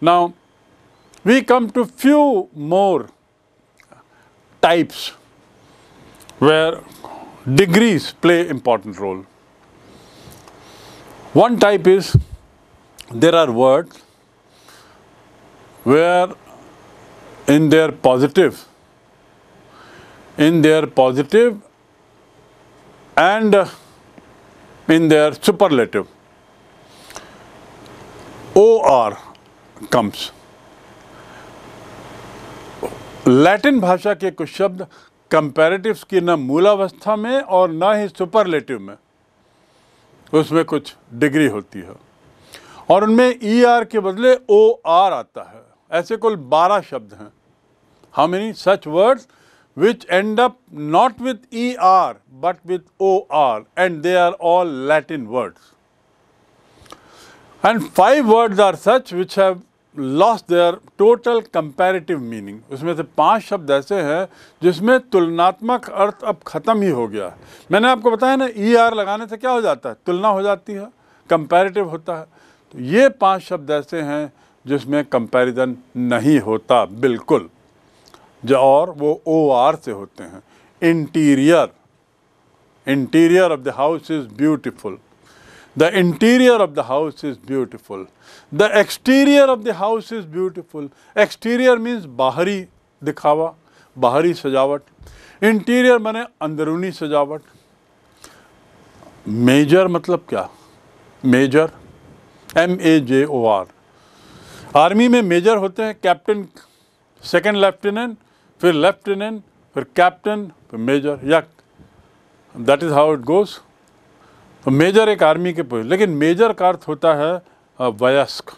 Now, we come to few more types where degrees play important role. One type is there are words where in their positive, in their positive and in their superlative, OR comes Latin भाषा के कुछ शब्द comparatives की न मूलावस्था में और न ही superlative में उसमें कुछ डिग्री होती है और उनमें ई e आर के बदले ओ आर आता है ऐसे कुल बारह शब्द हैं how many such words which end up not with E R but with O R and they are all Latin words and five words are such which have loss their total comparative meaning उसमें से पांच शब्द ऐसे हैं जिसमें तुलनात्मक अर्थ अब ख़त्म ही हो गया है मैंने आपको बताया ना ई e आर लगाने से क्या हो जाता है तुलना हो जाती है कंपैरेटिव होता है तो ये पांच शब्द ऐसे हैं जिसमें कंपैरिजन नहीं होता बिल्कुल जो और वो ओ आर से होते हैं interior interior of the house is beautiful The interior of the house is beautiful. The exterior of the house is beautiful. Exterior means बाहरी दिखावा बाहरी सजावट इंटीरियर माने अंदरूनी सजावट मेजर मतलब क्या major M A J O R army में मेजर होते हैं कैप्टन सेकंड लेफ्टिनेंट फिर लेफ्टिनेंट फिर कैप्टन फिर मेजर या that is how it goes तो मेजर एक आर्मी के पोजिशन लेकिन मेजर का अर्थ होता है वयस्क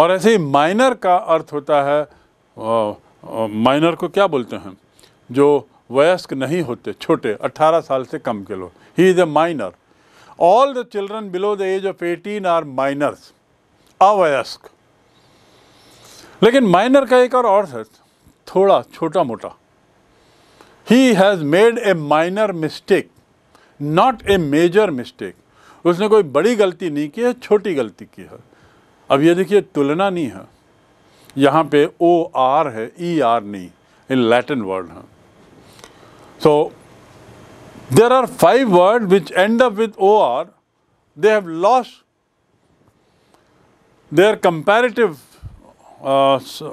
और ऐसे ही माइनर का अर्थ होता है माइनर को क्या बोलते हैं जो वयस्क नहीं होते छोटे 18 साल से कम के लोग ही is a minor all the children below the age of 18 are minors अवयस्क लेकिन माइनर का एक और अर्थ है थोड़ा छोटा मोटा ही has made a minor mistake not a major mistake उसने कोई बड़ी गलती नहीं की है छोटी गलती की है अब ये देखिए तुलना नहीं है यहाँ पे ओ आर है ई e आर नहीं इन लैटिन वर्ड है so there are five word which end up with O R they have loss their comparative uh,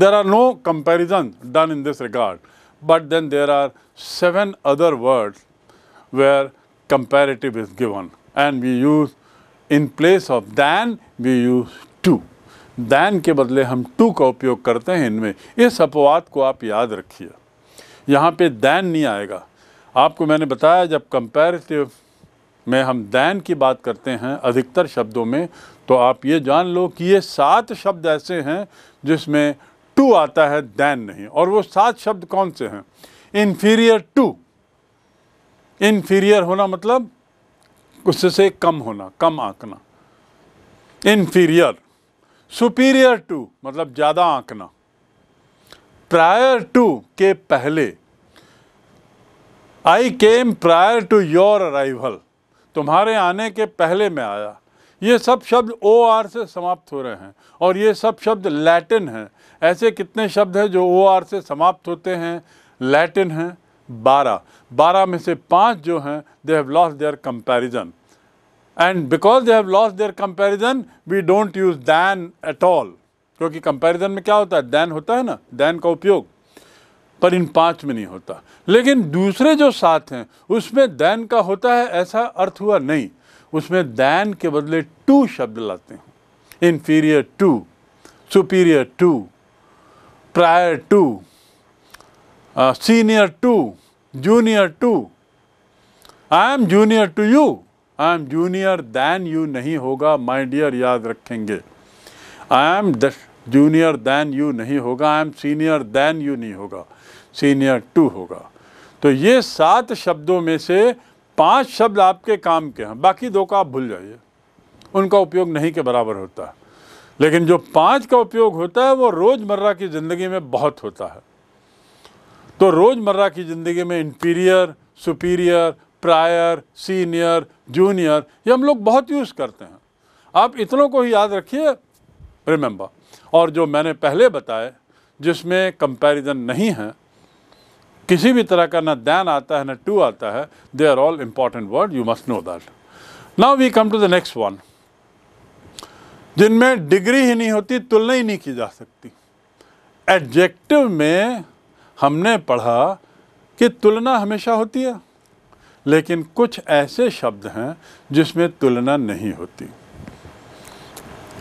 there are no comparison done in this regard but then there are seven other words where comparative is given and we use in place of than we use to. Than के बदले हम to का उपयोग करते हैं इनमें इस अपवाद को आप याद रखिए यहाँ पे दैन नहीं आएगा आपको मैंने बताया जब कंपेरेटिव में हम दैन की बात करते हैं अधिकतर शब्दों में तो आप ये जान लो कि ये सात शब्द ऐसे हैं जिसमें टू आता है दैन नहीं और वो सात शब्द कौन से हैं इन्फीरियर टू इन्फीरियर होना मतलब उससे कम होना कम आंकना इन्फीरियर सुपीरियर टू मतलब ज़्यादा आंकना प्रायर टू के पहले I came prior to your arrival तुम्हारे आने के पहले मैं आया ये सब शब्द ओ आर से समाप्त हो रहे हैं और ये सब शब्द लैटिन हैं ऐसे कितने शब्द हैं जो ओ आर से समाप्त होते हैं लैटिन हैं बारह बारह में से पाँच जो हैं they have loss their comparison and because they have loss their comparison we don't use than at all क्योंकि कंपैरिजन में क्या होता है दैन होता है ना दैन का उपयोग पर इन पाँच में नहीं होता लेकिन दूसरे जो सात हैं उसमें दैन का होता है ऐसा अर्थ हुआ नहीं उसमें दैन के बदले टू शब्द लाते हैं inferior to superior to prior to senior to junior to I am junior to you I am junior than you नहीं होगा माई डियर याद रखेंगे I am junior than you नहीं होगा I am senior than you नहीं होगा senior to होगा तो ये सात शब्दों में से पांच शब्द आपके काम के हैं बाकी दो का आप भूल जाइए उनका उपयोग नहीं के बराबर होता है लेकिन जो पांच का उपयोग होता है वो रोज़मर्रा की ज़िंदगी में बहुत होता है तो रोज़मर्रा की ज़िंदगी में inferior superior prior senior junior ये हम लोग बहुत यूज़ करते हैं आप इतनों को ही याद रखिए रिमेंबर और जो मैंने पहले बताए जिसमें कंपैरिजन नहीं है किसी भी तरह का ना दैन आता है ना टू आता है they are all important word you must know that now we come to the next one जिनमें डिग्री ही नहीं होती तुलना ही नहीं की जा सकती एडजेक्टिव में हमने पढ़ा कि तुलना हमेशा होती है लेकिन कुछ ऐसे शब्द हैं जिसमें तुलना नहीं होती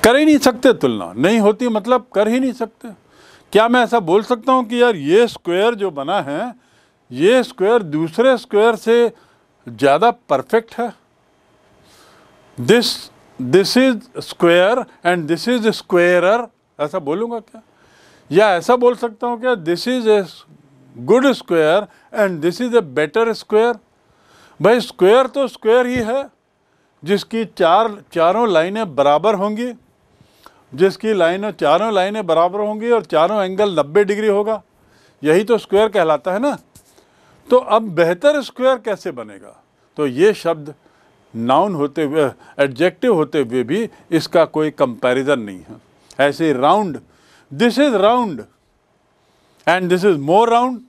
कर ही नहीं सकते तुलना नहीं होती मतलब कर ही नहीं सकते क्या मैं ऐसा बोल सकता हूँ कि यार ये स्क्वायर जो बना है ये स्क्वायर दूसरे स्क्वायर से ज़्यादा परफेक्ट है this this is square and this is squarer ऐसा बोलूँगा क्या या ऐसा बोल सकता हूँ क्या this is a good square and this is a better square भाई स्क्वायर तो स्क्वायर ही है जिसकी चार चारों लाइनें बराबर होंगी जिसकी लाइनों चारों लाइनें बराबर होंगी और चारों एंगल 90 डिग्री होगा यही तो स्क्वायर कहलाता है ना तो अब बेहतर स्क्वायर कैसे बनेगा तो ये शब्द नाउन होते हुए एडजेक्टिव होते हुए भी इसका कोई कंपैरिजन नहीं है ऐसे round this is round and this is more round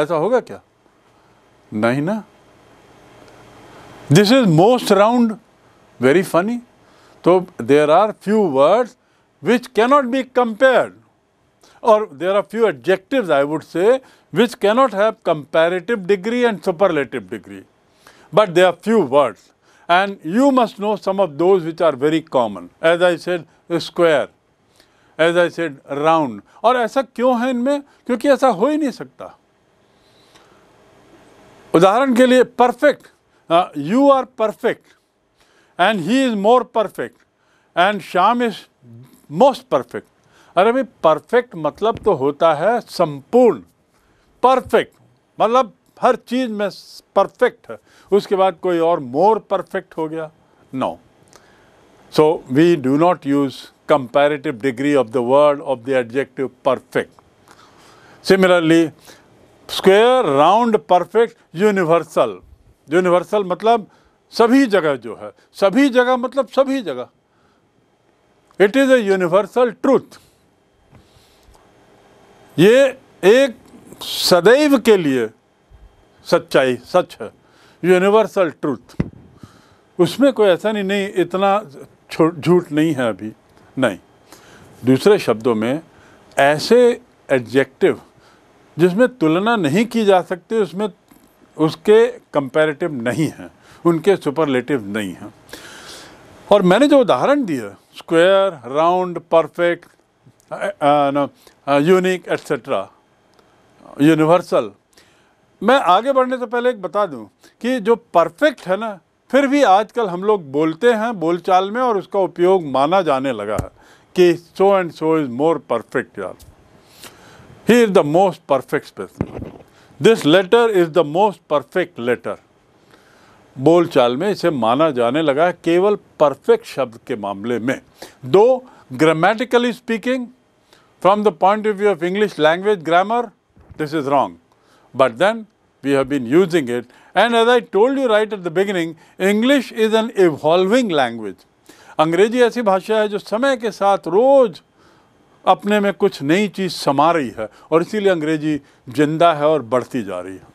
ऐसा होगा क्या नहीं ना this is most round very funny तो there are few words which cannot be compared or there are few adjectives I would say which cannot have comparative degree and superlative degree. But there are few words and you must know some of those which are very common. As I said square, as I said round Or, ऐसा क्यों है इनमें क्योंकि ऐसा हो ही नहीं सकता उदाहरण के लिए perfect uh, you are perfect and he is more perfect and Sham is most perfect अरे भाई परफेक्ट मतलब तो होता है संपूर्ण परफेक्ट मतलब हर चीज़ में परफेक्ट है उसके बाद कोई और मोर परफेक्ट हो गया no so we do not use comparative degree of the word of the adjective perfect similarly square round perfect universal universal मतलब सभी जगह जो है सभी जगह मतलब सभी जगह it is a universal truth ये एक सदैव के लिए सच्चाई सच है यूनिवर्सल ट्रूथ उसमें कोई ऐसा नहीं नहीं इतना झूठ नहीं है अभी नहीं दूसरे शब्दों में ऐसे एडजेक्टिव जिसमें तुलना नहीं की जा सकती उसमें उसके कंपैरेटिव नहीं हैं उनके सुपरलेटिव नहीं हैं और मैंने जो उदाहरण दिया square, round, perfect, uh, uh, no, uh, unique, etc. Universal मैं आगे बढ़ने से पहले एक बता दूं कि जो परफेक्ट है ना फिर भी आजकल हम लोग बोलते हैं बोलचाल में और उसका उपयोग माना जाने लगा है कि so and so is more perfect यार he is the most perfect person this letter is the most perfect letter बोलचाल में इसे माना जाने लगा है केवल परफेक्ट शब्द के मामले में दो grammatically speaking from the point of view of English language grammar this is wrong but then we have been using it and as I told you right at the beginning English is an evolving language अंग्रेजी ऐसी भाषा है जो समय के साथ रोज अपने में कुछ नई चीज़ समा रही है और इसीलिए अंग्रेजी जिंदा है और बढ़ती जा रही है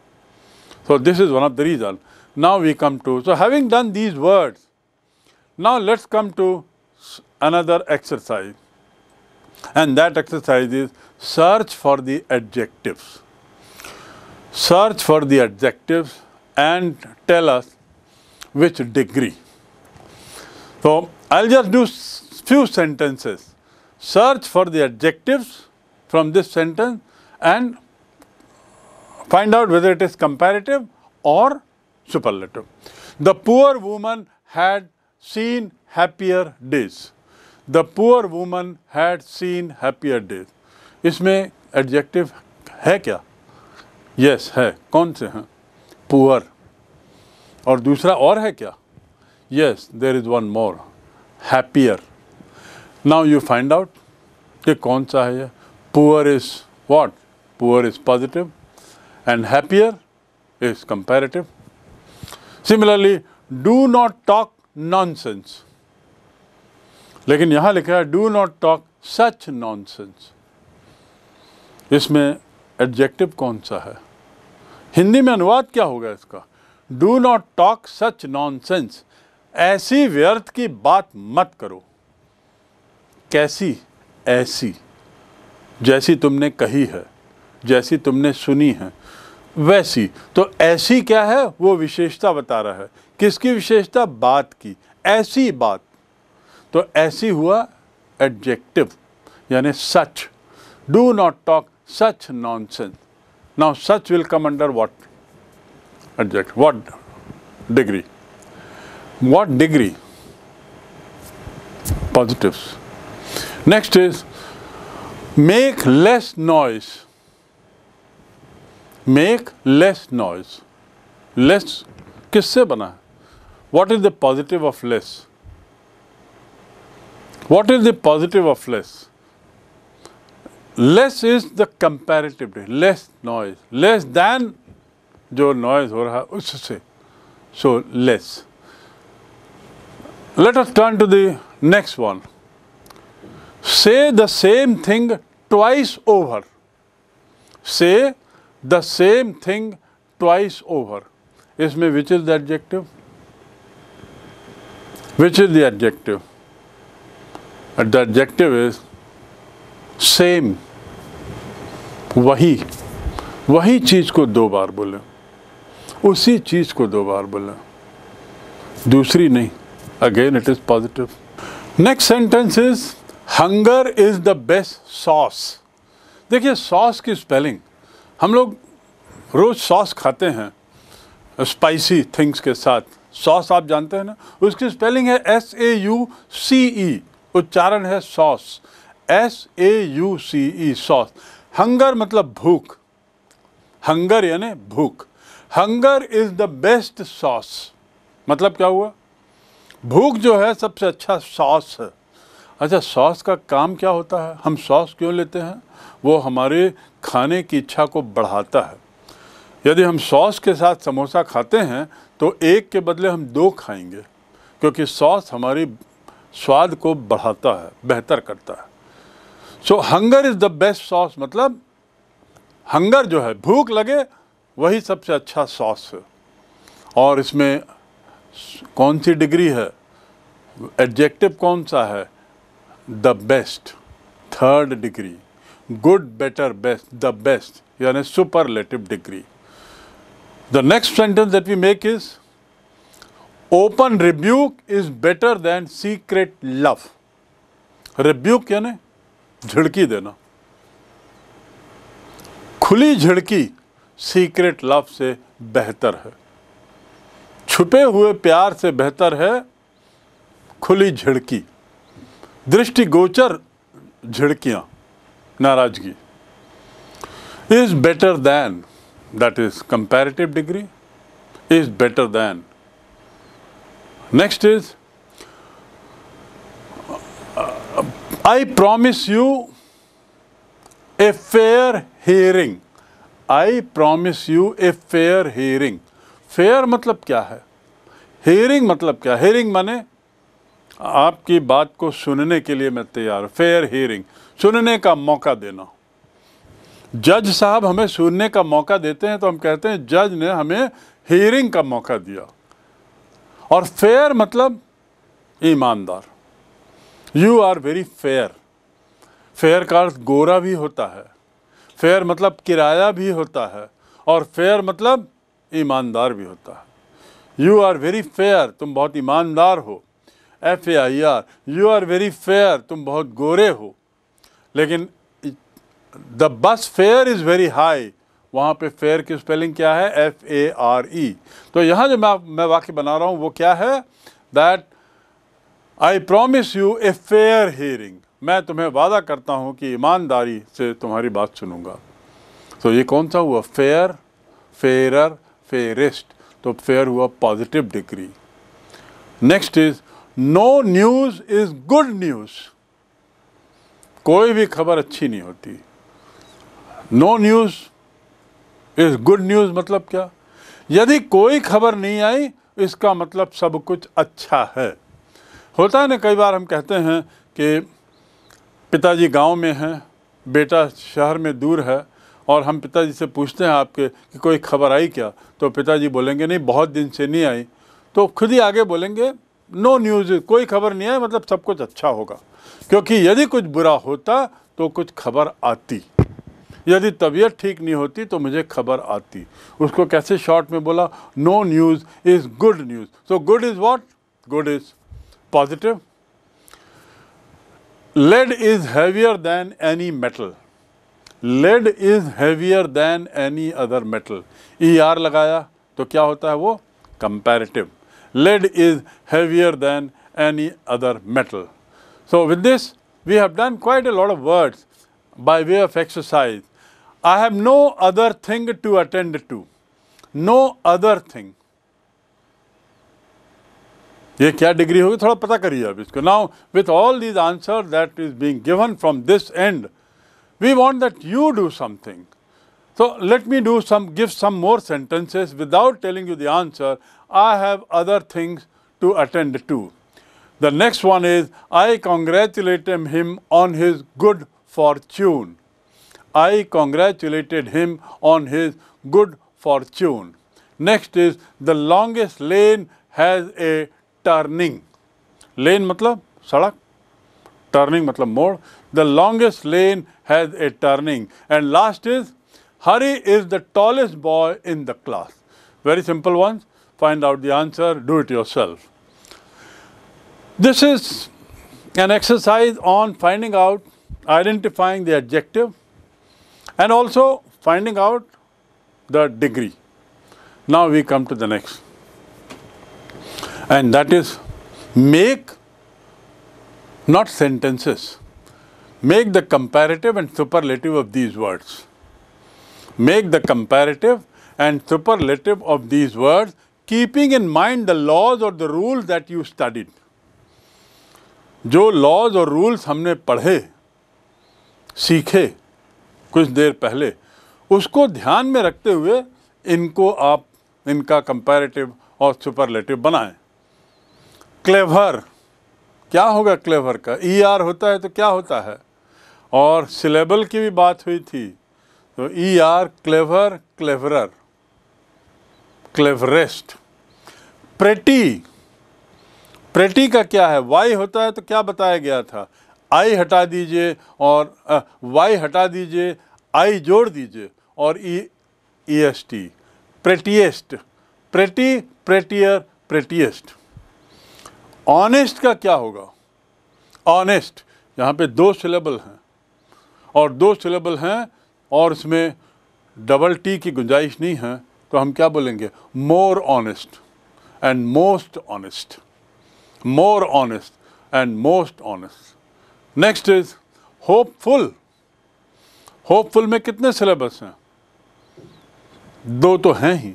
so this is one of the reason Now we come to, so having done these words, now let us come to another exercise and that exercise is search for the adjectives. Search for the adjectives and tell us which degree. So, I will just do few sentences. Search for the adjectives from this sentence and find out whether it is comparative or superlative. The poor woman had seen happier days. The poor woman had seen happier days. इसमें adjective है क्या yes yes, है कौन से हैं poor और दूसरा और है क्या yes there is one more happier now you find out कि कौन सा है ये poor is what poor is positive and happier is comparative similarly do not talk nonsense लेकिन यहां लिखा है do not talk such nonsense इसमें एडजेक्टिव कौन सा है हिंदी में अनुवाद क्या होगा इसका do not talk such nonsense ऐसी व्यर्थ की बात मत करो कैसी ऐसी जैसी तुमने कही है जैसी तुमने सुनी है वैसी तो ऐसी क्या है वो विशेषता बता रहा है किसकी विशेषता बात की ऐसी बात तो ऐसी हुआ एडजेक्टिव यानी such do not talk such nonsense now such will come under what adject what degree what degree positives next is make less noise make less noise. Less kisse bana? What is the positive of less? What is the positive of less? Less is the comparative, less noise, less than jo noise ho raha usse. So less. Let us turn to the next one. Say the same thing twice over. Say the same thing twice over इसमें which is the adjective which is the adjective the adjective is same वही वही चीज़ को दो बार बोले उसी चीज़ को दो बार बोले दूसरी नहीं again it is positive next sentence is hunger is the best sauce देखिए सॉस की स्पेलिंग हम लोग रोज़ सॉस खाते हैं स्पाइसी थिंग्स के साथ सॉस आप जानते हैं ना उसकी स्पेलिंग है S A U C E उच्चारण है sauce S A U C E sauce hunger मतलब भूख हंगर यानी भूख hunger is the best sauce मतलब क्या हुआ भूख जो है सबसे अच्छा सॉस है अच्छा सॉस का काम क्या होता है हम सॉस क्यों लेते हैं वो हमारे खाने की इच्छा को बढ़ाता है यदि हम सॉस के साथ समोसा खाते हैं तो एक के बदले हम दो खाएंगे क्योंकि सॉस हमारी स्वाद को बढ़ाता है बेहतर करता है so hunger is the best sauce मतलब हंगर जो है भूख लगे वही सबसे अच्छा सॉस है और इसमें कौन सी डिग्री है एडजेक्टिव कौन सा है the best third degree good better best the best यानी superlative degree the next sentence that we make is open rebuke is better than secret love rebuke यानी झिड़की देना खुली झिड़की सीक्रेट लव से बेहतर है छुपे हुए प्यार से बेहतर है खुली झिड़की दृष्टिगोचर झिड़कियाँ नाराजगी is better than that is comparative degree is better than next is uh, i promise you a fair hearing i promise you a fair hearing fair मतलब क्या है hearing मतलब क्या hearing माने आपकी बात को सुनने के लिए मैं तैयार फेयर हियरिंग सुनने का मौका देना जज साहब हमें सुनने का मौका देते हैं तो हम कहते हैं जज ने हमें हियरिंग का मौका दिया और फेयर मतलब ईमानदार you are very fair fair का अर्थ गोरा भी होता है फेयर मतलब किराया भी होता है और फेयर मतलब ईमानदार भी होता है यू आर वेरी फेयर तुम बहुत ईमानदार हो F A I R you are very fair तुम बहुत गोरे हो लेकिन the bus fair is very high वहाँ पे फेयर की स्पेलिंग क्या है एफ ए आर ई तो यहाँ जो मैं मैं वाक्य बना रहा हूँ वो क्या है that I promise you a fair hearing मैं तुम्हें वादा करता हूँ कि ईमानदारी से तुम्हारी बात सुनूंगा तो ये कौन सा हुआ फेयर फेयरर फेयरिस्ट तो फेयर हुआ positive degree next is no news is good news कोई भी खबर अच्छी नहीं होती no news is good news मतलब क्या यदि कोई खबर नहीं आई इसका मतलब सब कुछ अच्छा है होता है ना कई बार हम कहते हैं कि पिताजी गांव में हैं बेटा शहर में दूर है और हम पिताजी से पूछते हैं आपके कि कोई खबर आई क्या तो पिताजी बोलेंगे नहीं बहुत दिन से नहीं आई तो खुद ही आगे बोलेंगे नो न्यूज़ कोई खबर नहीं है मतलब सब कुछ अच्छा होगा क्योंकि यदि कुछ बुरा होता तो कुछ खबर आती यदि तबीयत ठीक नहीं होती तो मुझे खबर आती उसको कैसे शॉर्ट में बोला no news is good news so good is what good is positive lead is heavier than any metal lead is heavier than any other metal E R लगाया तो क्या होता है वो comparative lead is heavier than any other metal. So with this, we have done quite a lot of words by way of exercise. I have no other thing to attend to. No other thing. ये क्या all होगी थोड़ा पता being given इसको this end, we want that you do something. So let me do some, give some more sentences without telling you the answer. I have other things to attend to. The next one is I congratulated him on his good fortune. I congratulated him on his good fortune. Next is the longest lane has a turning. Lane matlab, सड़क turning matlab more. The longest lane has a turning. And last is Hari is the tallest boy in the class. Very simple ones find out the answer, do it yourself. This is an exercise on finding out, identifying the adjective and also finding out the degree. Now we come to the next and that is make not sentences. Make the comparative and superlative of these words. Make the comparative and superlative of these words keeping in mind the laws और the rule that you studied जो laws और rules हमने पढ़े सीखे कुछ देर पहले उसको ध्यान में रखते हुए इनको आप इनका कंपैरेटिव और सुपरलेटिव बनाएं क्लेवर क्या होगा क्लेवर का ई e आर होता है तो क्या होता है और सिलेबल की भी बात हुई थी तो E R clever cleverer cleverest pretty pretty का क्या है वाई होता है तो क्या बताया गया था आई हटा दीजिए और आ, वाई हटा दीजिए आई जोड़ दीजिए और E e, E e S T prettiest pretty prettier prettiest honest का क्या होगा ऑनेस्ट यहाँ पे दो सिलेबल हैं और दो सिलेबल हैं और इसमें डबल टी की गुंजाइश नहीं है तो हम क्या बोलेंगे more honest and most honest more honest and most honest next is hopeful hopeful में कितने सिलेबस हैं दो तो हैं ही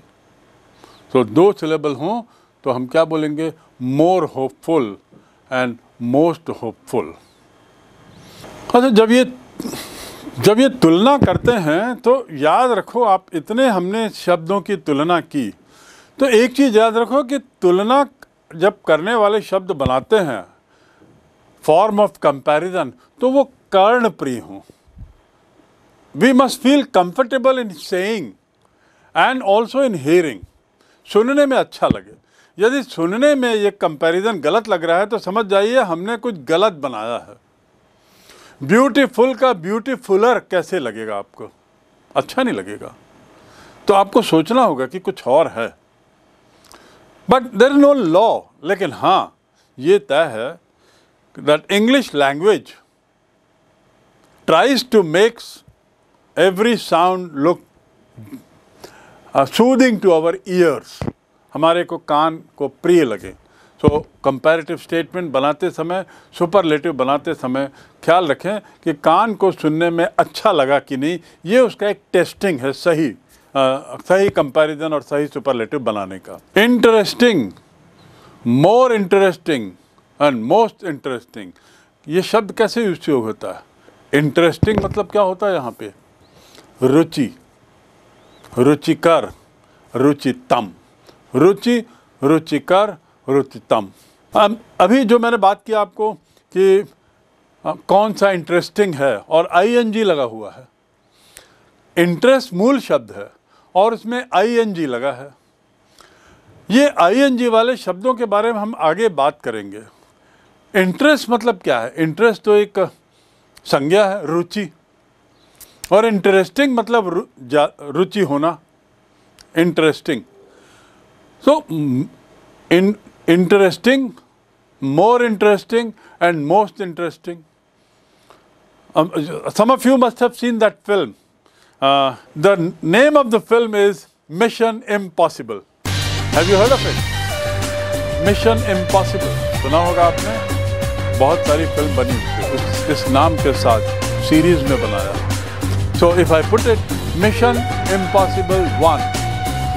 तो दो सिलेबल हों तो हम क्या बोलेंगे more hopeful and most hopeful अच्छा जब ये जब ये तुलना करते हैं तो याद रखो आप इतने हमने शब्दों की तुलना की तो एक चीज़ याद रखो कि तुलना जब करने वाले शब्द बनाते हैं फॉर्म ऑफ कंपैरिजन तो वो कर्ण प्रिय हों we must feel comfortable in saying and also in hearing सुनने में अच्छा लगे यदि सुनने में ये कंपैरिजन गलत लग रहा है तो समझ जाइए हमने कुछ गलत बनाया है ब्यूटीफुल का ब्यूटीफुलर कैसे लगेगा आपको अच्छा नहीं लगेगा तो आपको सोचना होगा कि कुछ और है but there is no law लेकिन हाँ ये तय है that English language tries to makes every sound look soothing to our ears हमारे को कान को प्रिय लगे सो कंपैरेटिव स्टेटमेंट बनाते समय सुपरलेटिव बनाते समय ख्याल रखें कि कान को सुनने में अच्छा लगा कि नहीं ये उसका एक टेस्टिंग है सही आ, सही कंपैरिजन और सही सुपरलेटिव बनाने का interesting more interesting and most interesting ये शब्द कैसे उपयोग होता है इंटरेस्टिंग मतलब क्या होता है यहाँ पे रुचि रुचिकर रुचितम रुचि रुचिकर रुचितम अभी जो मैंने बात की आपको कि कौन सा इंटरेस्टिंग है और आईएनजी लगा हुआ है इंटरेस्ट मूल शब्द है और इसमें आईएनजी लगा है ये आईएनजी वाले शब्दों के बारे में हम आगे बात करेंगे इंटरेस्ट मतलब क्या है इंटरेस्ट तो एक संज्ञा है रुचि और इंटरेस्टिंग मतलब रुचि होना interesting so so, in interesting, more interesting and most interesting. Um, some of you must have seen that film. Uh, the name of the film is Mission Impossible. Have you heard of it? Mission Impossible. सुना होगा आपने बहुत सारी film बनी इस, इस नाम के साथ सीरीज में बनाया So, if I put it, Mission Impossible One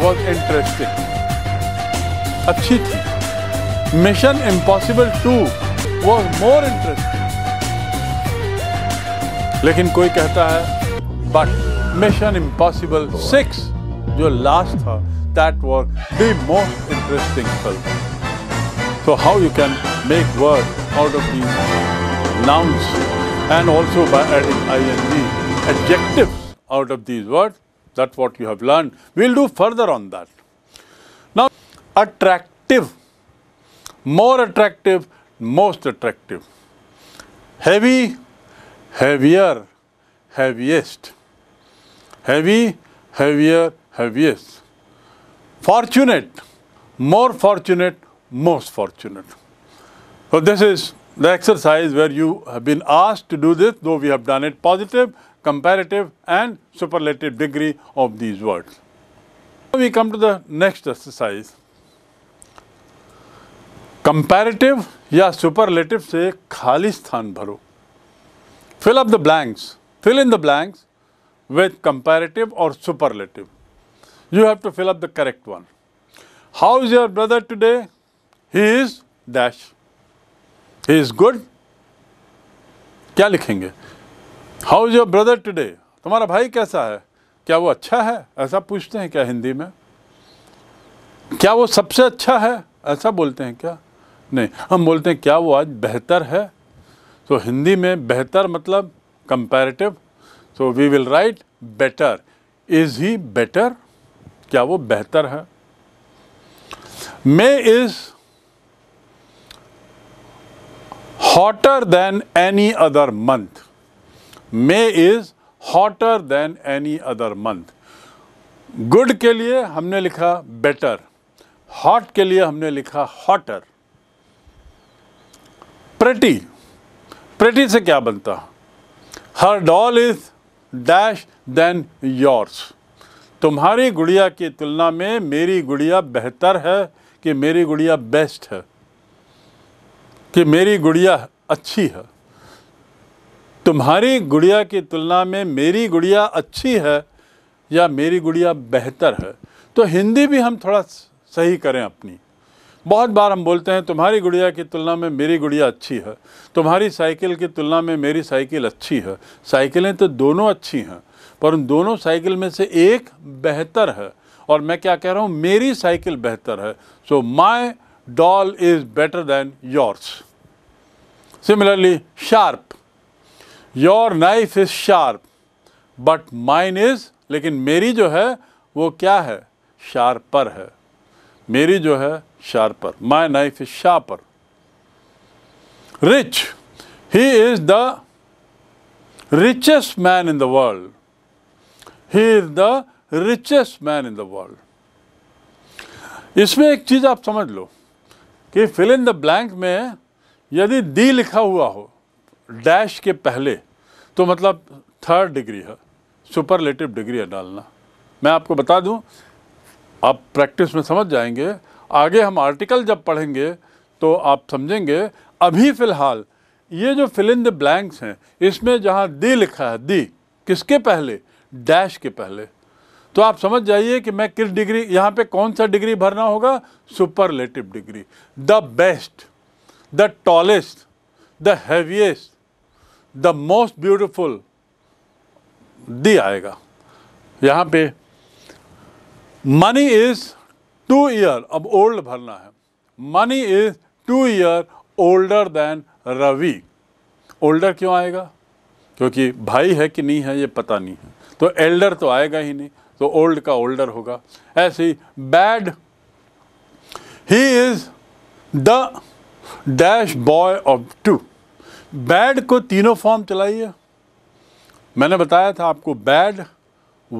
was interesting. अच्छी थी Mission Impossible 2 was more interesting. But someone says, but Mission Impossible 6, the last tha, that was the most interesting film. So how you can make work out of these nouns and also by adding ing adjectives out of these words, that's what you have learned. We'll do further on that. Now, attractive more attractive, most attractive. Heavy, heavier, heaviest. Heavy, heavier, heaviest. Fortunate, more fortunate, most fortunate. So this is the exercise where you have been asked to do this, though we have done it positive, comparative and superlative degree of these words. Now we come to the next exercise. Comparative या superlative से खाली स्थान भरो fill up the blanks fill in the blanks with comparative और superlative you have to fill up the correct one how is your brother today he is dash he is good क्या लिखेंगे how is your brother today तुम्हारा भाई कैसा है क्या वो अच्छा है ऐसा पूछते हैं क्या हिंदी में क्या वो सबसे अच्छा है ऐसा बोलते हैं क्या नहीं हम बोलते हैं क्या वो आज बेहतर है तो हिंदी में बेहतर मतलब कंपैरेटिव तो we will write better is he better क्या वो बेहतर है May is hotter than any other month May is hotter than any other month good के लिए हमने लिखा बेटर हॉट के लिए हमने लिखा हॉटर प्रेटी प्रेटी से क्या बनता her doll is dash than yours तुम्हारी गुड़िया की तुलना में मेरी गुड़िया बेहतर है कि मेरी गुड़िया बेस्ट है कि मेरी गुड़िया अच्छी है तुम्हारी गुड़िया की तुलना में मेरी गुड़िया अच्छी है या मेरी गुड़िया बेहतर है तो हिंदी भी हम थोड़ा सही करें अपनी बहुत बार हम बोलते हैं तुम्हारी गुड़िया की तुलना में मेरी गुड़िया अच्छी है तुम्हारी साइकिल की तुलना में मेरी साइकिल अच्छी है साइकिलें तो दोनों अच्छी हैं पर उन दोनों साइकिल में से एक बेहतर है और मैं क्या कह रहा हूँ मेरी साइकिल बेहतर है so my doll is better than yours similarly sharp your knife is sharp but mine is लेकिन मेरी जो है वो क्या है शार्पर है मेरी जो है sharper. My knife is sharper. Rich. He is the richest man in the world. He is the richest man in the world. इसमें एक चीज़ आप समझ लो कि फिल इन द ब्लैंक में यदि डी लिखा हुआ हो डैश के पहले तो मतलब थर्ड डिग्री है सुपरलेटिव डिग्री है डालना मैं आपको बता दूं आप प्रैक्टिस में समझ जाएंगे आगे हम आर्टिकल जब पढ़ेंगे तो आप समझेंगे अभी फ़िलहाल ये जो फिल इन द ब्लैंक्स हैं इसमें जहाँ दी लिखा है दी किसके पहले डैश के पहले तो आप समझ जाइए कि मैं किस डिग्री यहाँ पे कौन सा डिग्री भरना होगा superlative degree the best the tallest the heaviest the most beautiful the आएगा यहाँ पे मनी इज़ टू ईयर अब ओल्ड भरना है Mani is two year older than Ravi older क्यों आएगा क्योंकि भाई है कि नहीं है ये पता नहीं है तो एल्डर तो आएगा ही नहीं तो ओल्ड का ओल्डर होगा ऐसे ही bad he is the dash boy of two bad को तीनों फॉर्म चलाइए मैंने बताया था आपको बैड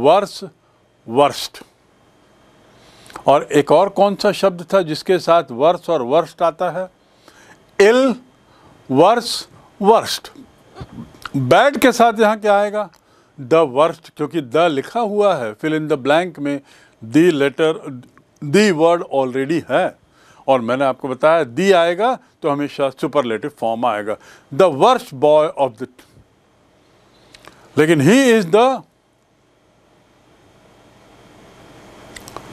वर्स वर्स्ट और एक और कौन सा शब्द था जिसके साथ वर्ष और वर्ष आता है इल वर्ष वर्स्ट बैड के साथ यहाँ क्या आएगा द वर्स्ट क्योंकि द लिखा हुआ है फिल इन द ब्लैंक में the letter the word already है और मैंने आपको बताया दी आएगा तो हमेशा सुपरलेटिव फॉर्म आएगा the worst boy of the लेकिन he is the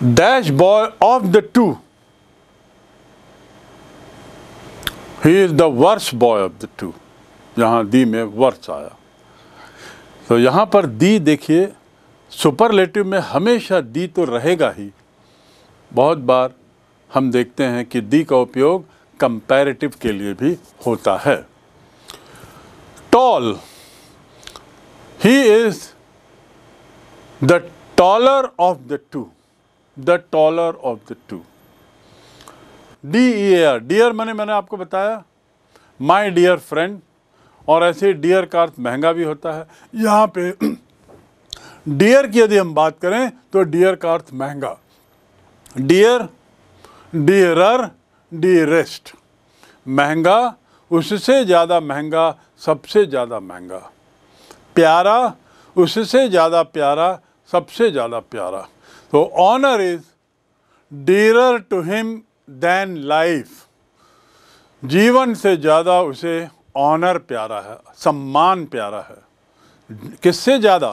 dashboard of the two. He is the worst boy of the two. यहाँ दी में वर्स आया तो यहाँ पर दी देखिए सुपरलेटिव में हमेशा दी तो रहेगा ही बहुत बार हम देखते हैं कि दी का उपयोग कंपैरेटिव के लिए भी होता है tall he is the taller of the two the taller of the two D E R dear मैंने मैंने आपको बताया माई डियर फ्रेंड और ऐसे डियर का अर्थ महंगा भी होता है यहाँ पे डियर की यदि हम बात करें तो डियर का अर्थ महंगा डियर डियरर डियरेस्ट महंगा उससे ज़्यादा महंगा सबसे ज़्यादा महंगा प्यारा उससे ज़्यादा प्यारा सबसे ज़्यादा प्यारा So honor is dearer to him than life. जीवन से ज़्यादा उसे honor प्यारा है सम्मान प्यारा है किससे ज़्यादा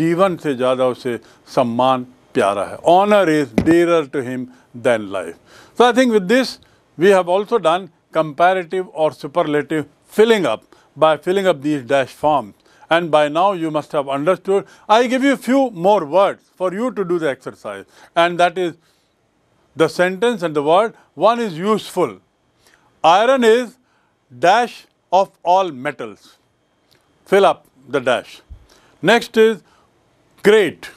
जीवन से ज़्यादा उसे सम्मान प्यारा है Honor is dearer to him than life. So I think with this we have also done comparative or superlative filling up by filling up these dash forms and by now you must have understood. I give you few more words for you to do the exercise and that is the sentence and the word. One is useful. Iron is dash of all metals. Fill up the dash. Next is great.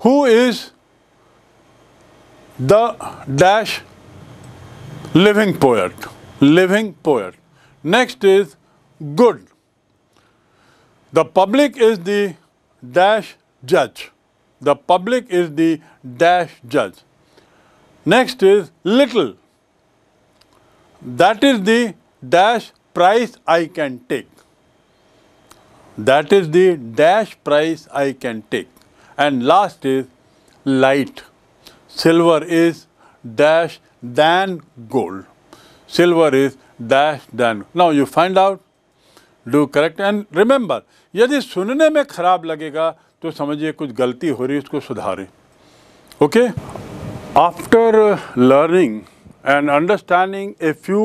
Who is the dash living poet? Living poet. Next is good the public is the dash judge. The public is the dash judge. Next is little. That is the dash price I can take. That is the dash price I can take. And last is light. Silver is dash than gold. Silver is dash than. Now you find out, do correct and remember यदि सुनने में ख़राब लगेगा तो समझिए कुछ गलती हो रही है उसको सुधारें okay after learning and understanding a few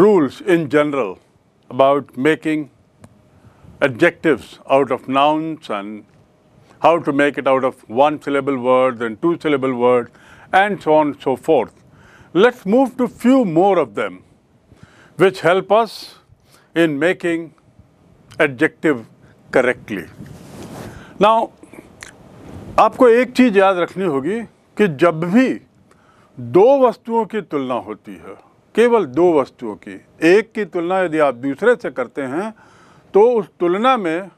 rules in general about making adjectives out of nouns and how to make it out of one syllable word and two syllable word and so on so forth let's move to few more of them which help us in making adjective correctly now आपको एक चीज़ याद रखनी होगी कि जब भी दो वस्तुओं की तुलना होती है केवल दो वस्तुओं की एक की तुलना यदि आप दूसरे से करते हैं तो उस तुलना में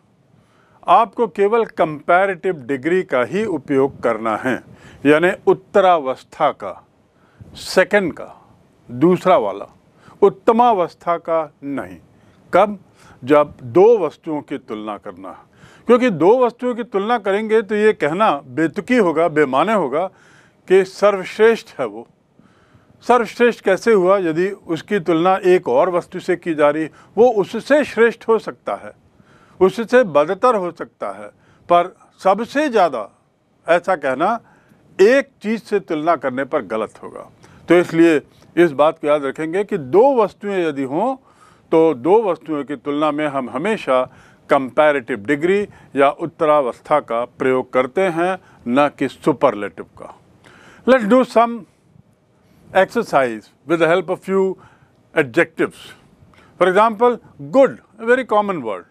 आपको केवल कंपैरेटिव डिग्री का ही उपयोग करना है यानी उत्तरावस्था का सेकंड का दूसरा वाला उत्तमावस्था का नहीं कब जब दो वस्तुओं की तुलना करना क्योंकि दो वस्तुओं की तुलना करेंगे तो ये कहना बेतुकी होगा बेमाने होगा कि सर्वश्रेष्ठ है वो सर्वश्रेष्ठ कैसे हुआ यदि उसकी तुलना एक और वस्तु से की जा रही वो उससे श्रेष्ठ हो सकता है उससे बदतर हो सकता है पर सबसे ज़्यादा ऐसा कहना एक चीज़ से तुलना करने पर गलत होगा तो इसलिए इस बात को याद रखेंगे कि दो वस्तुएं यदि हों तो दो वस्तुओं की तुलना में हम हमेशा कंपैरेटिव डिग्री या उत्तरावस्था का प्रयोग करते हैं न कि सुपरलेटिव का let's do some exercise with the help of few adjectives for example good very common word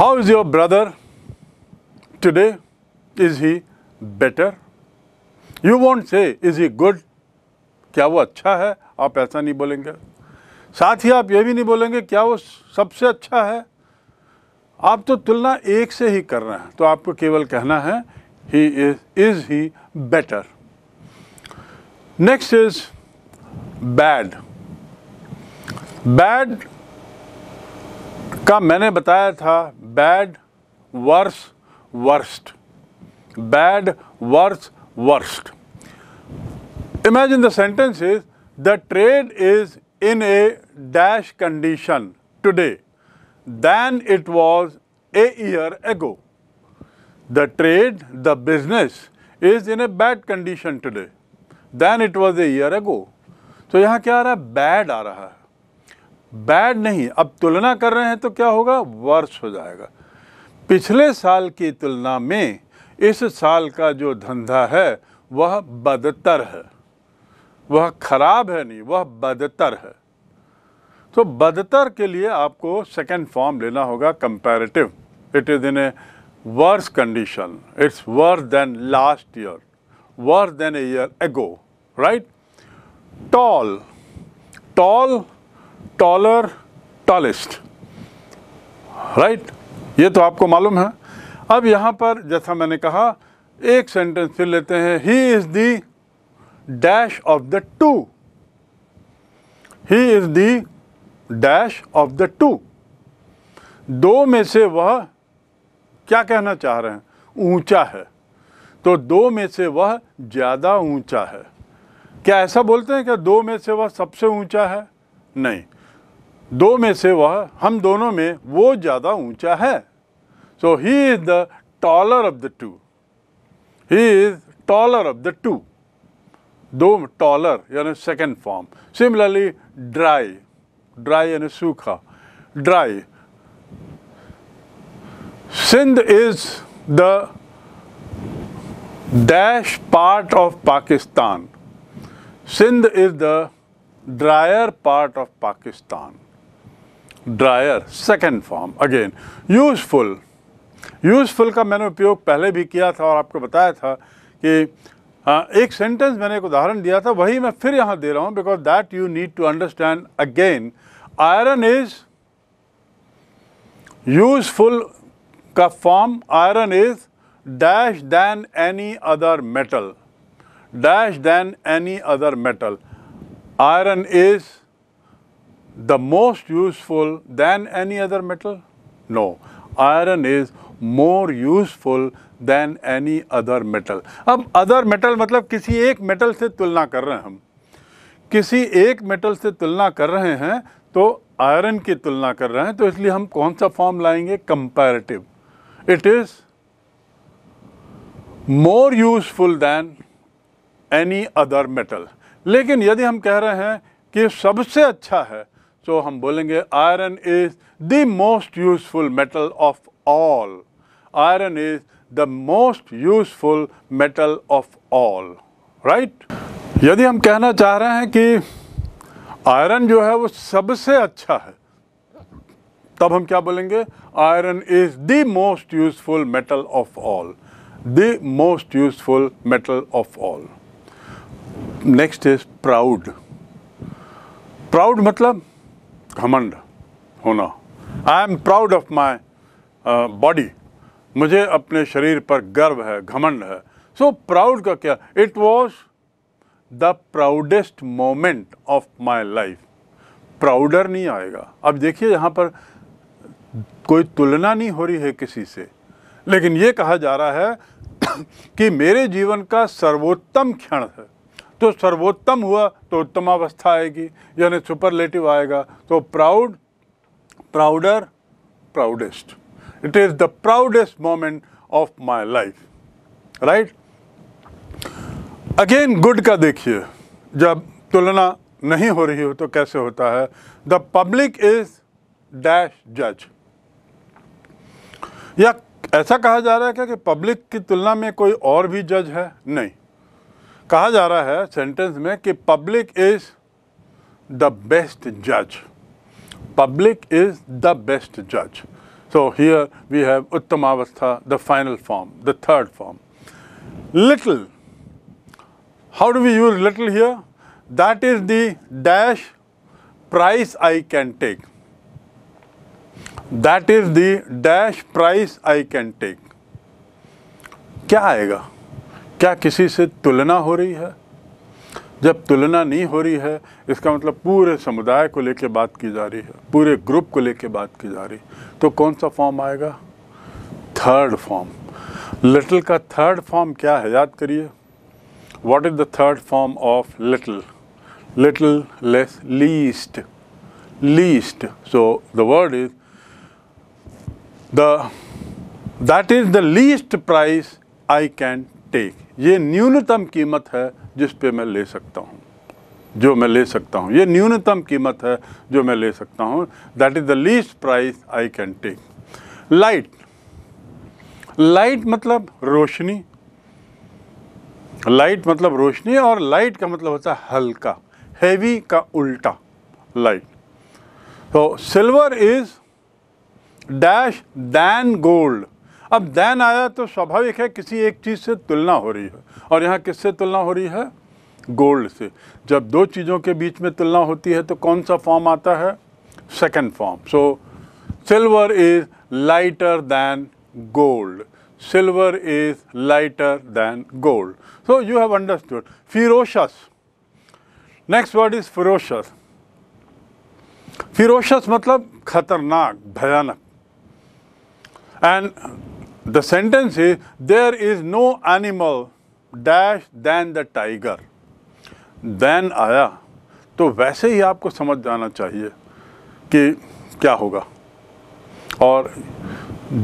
how is your brother today is he better you want say is he good क्या वो अच्छा है आप ऐसा नहीं बोलेंगे साथ ही आप ये भी नहीं बोलेंगे क्या वो सबसे अच्छा है आप तो तुलना एक से ही कर रहे हैं तो आपको केवल कहना है he is he better next is bad bad का मैंने बताया था bad worse worst bad worse worst imagine the sentence is the trade is in a dash condition today than it was a year ago. The trade, the business is in a bad condition today than it was a year ago. तो यहाँ क्या आ रहा है bad आ रहा है bad नहीं अब तुलना कर रहे हैं तो क्या होगा वर्ष हो जाएगा पिछले साल की तुलना में इस साल का जो धंधा है वह बदतर है वह खराब है नहीं वह बदतर है तो बदतर के लिए आपको सेकेंड फॉर्म लेना होगा comparative it is in a worse condition it's worse than last year worse than a year ago right tall tall taller tallest right ये तो आपको मालूम है अब यहाँ पर जैसा मैंने कहा एक सेंटेंस फिर लेते हैं he is the dash of the 2. He is the dash of the 2. दो में से वह क्या कहना चाह रहे हैं ऊंचा है तो दो में से वह ज़्यादा ऊंचा है क्या ऐसा बोलते हैं कि दो में से वह सबसे ऊंचा है नहीं दो में से वह हम दोनों में वो ज़्यादा ऊंचा है so he is the taller of the two he is taller of the two दो टॉलर यानी second form similarly dry dry यानी सूखा dry Sindh is the dash part of Pakistan Sindh is the drier part of Pakistan drier second form again useful useful का मैंने उपयोग पहले भी किया था और आपको बताया था कि एक सेंटेंस मैंने एक उदाहरण दिया था वही मैं फिर यहाँ दे रहा हूँ because that you need to understand again iron is useful का form iron is dash than any other metal dash than any other metal iron is the most useful than any other metal? No. Iron is more useful than any other metal अब other metal मतलब किसी एक metal से तुलना कर रहे हैं हम किसी एक मेटल से तुलना कर रहे हैं तो आयरन की तुलना कर रहे हैं तो इसलिए हम कौन सा फॉर्म लाएंगे comparative it is more useful than any other metal लेकिन यदि हम कह रहे हैं कि सबसे अच्छा है तो हम बोलेंगे iron is the most useful metal of all iron is the most useful metal of all, right? यदि हम कहना चाह रहे हैं कि आयरन जो है वो सबसे अच्छा है तब हम क्या बोलेंगे iron is the most useful metal of all the most useful metal of all next is proud proud मतलब घमंड होना I am proud of my body मुझे अपने शरीर पर गर्व है घमंड है सो प्राउड का क्या it was the proudest moment of my life prouder नहीं आएगा अब देखिए यहाँ पर कोई तुलना नहीं हो रही है किसी से लेकिन ये कहा जा रहा है कि मेरे जीवन का सर्वोत्तम क्षण है तो सर्वोत्तम हुआ तो उत्तम अवस्था आएगी यानी सुपरलेटिव आएगा तो proud prouder proudest It is the proudest moment of my life. Right? Again good का देखिए जब तुलना नहीं हो रही हो तो कैसे होता है द पब्लिक इज डैश जज या ऐसा कहा जा रहा है क्या कि पब्लिक की तुलना में कोई और भी जज है नहीं कहा जा रहा है सेंटेंस में कि पब्लिक इज द बेस्ट जज पब्लिक इज द बेस्ट जज So here we have Uttamavastha, the final form, the third form. Little. How do we use little here? That is the dash price I can take. That is the dash price I can take. क्या आएगा क्या किसी से तुलना हो रही है जब तुलना नहीं हो रही है इसका मतलब पूरे समुदाय को लेकर बात की जा रही है पूरे ग्रुप को लेकर बात की जा रही तो कौन सा फॉर्म आएगा थर्ड फॉर्म लिटिल का थर्ड फॉर्म क्या है याद करिए what is the third form of little little less least least so the word is the that is the least price i can ये न्यूनतम कीमत है जिस पे मैं ले सकता हूँ जो मैं ले सकता हूँ ये न्यूनतम कीमत है जो मैं ले सकता हूँ that is the least price I can take light light मतलब रोशनी लाइट मतलब रोशनी और लाइट का मतलब होता है हल्का हैवी का उल्टा लाइट तो silver is dash than gold अब दैन आया तो स्वाभाविक है किसी एक चीज़ से तुलना हो रही है और यहाँ किससे तुलना हो रही है गोल्ड से जब दो चीज़ों के बीच में तुलना होती है तो कौन सा फॉर्म आता है second form so silver is lighter than gold silver is lighter than gold so you have understood ferocious next word is ferocious ferocious मतलब खतरनाक भयानक and The sentence is there is no animal dash than the tiger. Then आया तो वैसे ही आपको समझ जाना चाहिए कि क्या होगा और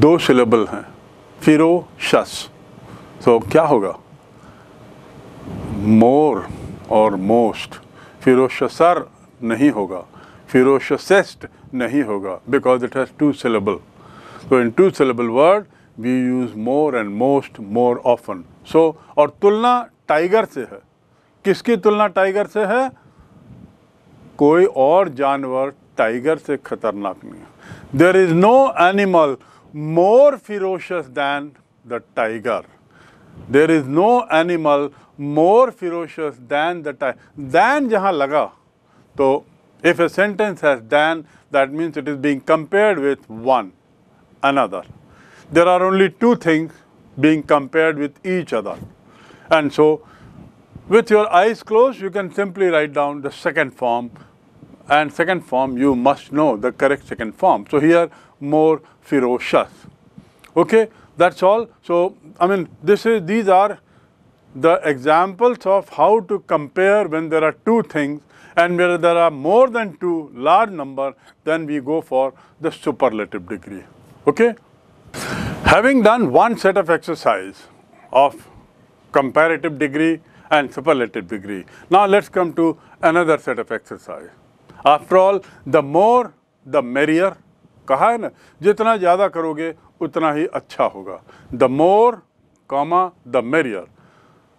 दो सिलेबल हैं फिरो शस तो क्या होगा मोर और मोस्ट फिरोशसर नहीं होगा फिरोशसेस्ट नहीं होगा because it has two syllable तो in two syllable word we use more and most more often so और तुलना टाइगर से है किसकी तुलना टाइगर से है कोई और जानवर टाइगर से खतरनाक नहीं है there is no animal more ferocious than the tiger there is no animal more ferocious than the tiger than जहाँ लगा तो if a sentence has than that means it is being compared with one another there are only two things being compared with each other. And so with your eyes closed, you can simply write down the second form and second form you must know the correct second form. So here more ferocious. Okay, that's all. So I mean this is these are the examples of how to compare when there are two things and where there are more than two large number then we go for the superlative degree. Okay. Having done one set of exercise of comparative degree and superlative degree, now let's come to another set of exercise. After all, the more the merrier, कहा है ना जितना ज़्यादा करोगे उतना ही अच्छा होगा the more comma the merrier.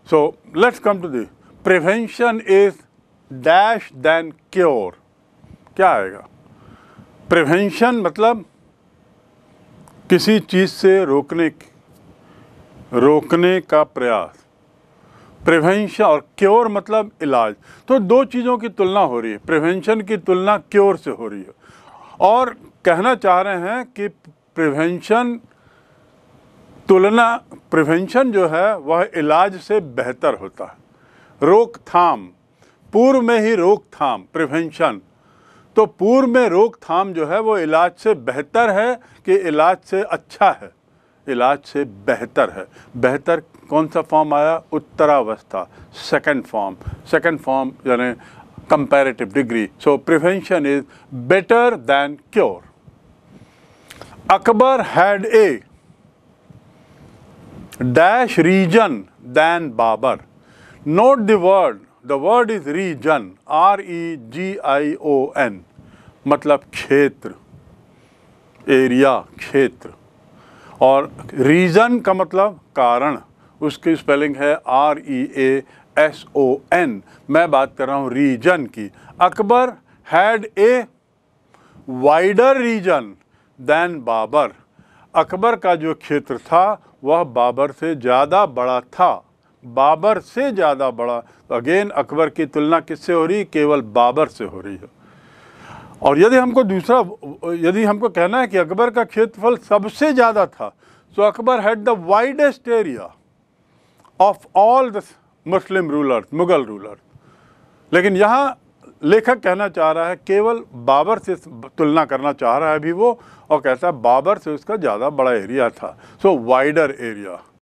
So let's come to this. Prevention is dash than cure. क्या आएगा Prevention मतलब किसी चीज़ से रोकने रोकने का प्रयास प्रिवेंशन और क्योर मतलब इलाज तो दो चीज़ों की तुलना हो रही है प्रिवेंशन की तुलना क्योर से हो रही है और कहना चाह रहे हैं कि प्रिवेंशन तुलना प्रिवेंशन जो है वह इलाज से बेहतर होता है रोकथाम पूर्व में ही रोकथाम प्रिवेंशन तो पूर्व में रोकथाम जो है वो इलाज से बेहतर है कि इलाज से अच्छा है इलाज से बेहतर है बेहतर कौन सा फॉर्म आया उत्तरावस्था सेकंड फॉर्म सेकंड फॉर्म यानी comparative degree so prevention is better than cure Akbar had a dash region than Babur note the word the word is region R E G I O N मतलब क्षेत्र एरिया क्षेत्र और reason का मतलब कारण उसकी spelling है R E A S O N मैं बात कर रहा हूँ रीजन की Akbar had a wider region than Babur Akbar का जो क्षेत्र था वह बाबर से ज़्यादा बड़ा था बाबर से ज़्यादा बड़ा अगेन तो अकबर की तुलना किससे हो रही केवल बाबर से हो रही है और यदि हमको दूसरा यदि हमको कहना है कि अकबर का क्षेत्रफल सबसे ज़्यादा था सो तो Akbar had the widest area of all the Muslim rulers Mughal rulers लेकिन यहाँ लेखक कहना चाह रहा है केवल बाबर से तुलना करना चाह रहा है अभी वो और कहता है बाबर से उसका ज़्यादा बड़ा एरिया था सो वाइडर एरिया